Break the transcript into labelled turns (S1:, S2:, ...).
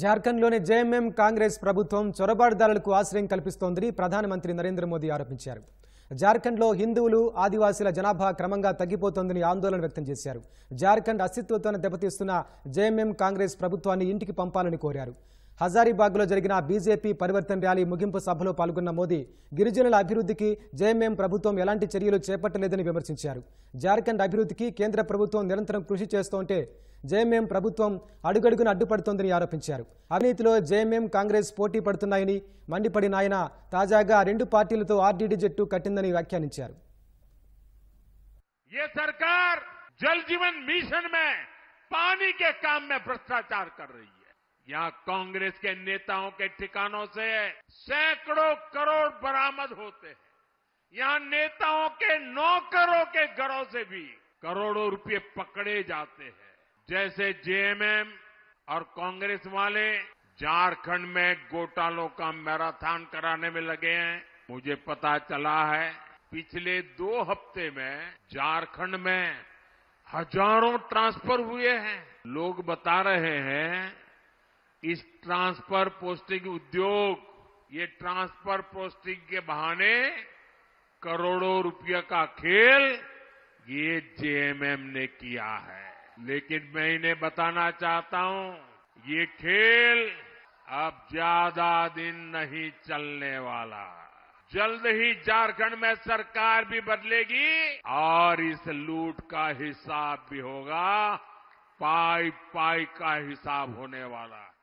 S1: జార్ఖండ్లోని జేఎంఎం కాంగ్రెస్ ప్రభుత్వం చొరబాటుదారులకు ఆశ్రయం కల్పిస్తోందని ప్రధానమంత్రి నరేంద్ర మోదీ ఆరోపించారు జార్ఖండ్లో హిందువులు ఆదివాసీల జనాభా క్రమంగా తగ్గిపోతోందని ఆందోళన వ్యక్తం చేశారు జార్ఖండ్ అస్తిత్వంతో దెబ్బతీస్తున్న జేఎంఎం కాంగ్రెస్ ప్రభుత్వాన్ని ఇంటికి పంపాలని కోరారు హజారీబాగ్లో జరిగిన బీజేపీ పరివర్తన్ ర్యాలీ ముగింపు సభలో పాల్గొన్న మోదీ గిరిజనుల అభివృద్ధికి జేఎంఎం ప్రభుత్వం ఎలాంటి చర్యలు చేపట్టలేదని విమర్శించారు జార్ఖండ్ అభివృద్ధికి కేంద్ర ప్రభుత్వం నిరంతరం కృషి చేస్తోంటే జేఎంఎం ప్రభుత్వం అడుగడుగున అడ్డుపడుతోందని ఆరోపించారు అవినీతిలో జేఎంఎం కాంగ్రెస్ పోటీ పడుతున్నాయని మండిపడిన ఆయన తాజాగా రెండు పార్టీలతో ఆర్డీడీ జట్టు కట్టిందని వ్యాఖ్యానించారు
S2: जल जीवन मिशन में पानी के काम में भ्रष्टाचार कर रही है यहां कांग्रेस के नेताओं के ठिकानों से सैकड़ों करोड़ बरामद होते हैं यहां नेताओं के नौकरों के घरों से भी करोड़ों रुपए पकड़े जाते हैं जैसे जेएमएम और कांग्रेस वाले झारखंड में घोटालों का मैराथन कराने में लगे हैं मुझे पता चला है पिछले दो हफ्ते में झारखंड में हजारों ट्रांसफर हुए हैं लोग बता रहे हैं इस ट्रांसफर पोस्टिंग उद्योग ये ट्रांसफर पोस्टिंग के बहाने करोड़ों रुपये का खेल ये जेएमएम ने किया है लेकिन मैं इन्हें बताना चाहता हूं ये खेल अब ज्यादा दिन नहीं चलने वाला जल्द ही झारखंड में सरकार भी बदलेगी और इस लूट का हिसाब भी होगा पाई पाई का हिसाब होने वाला है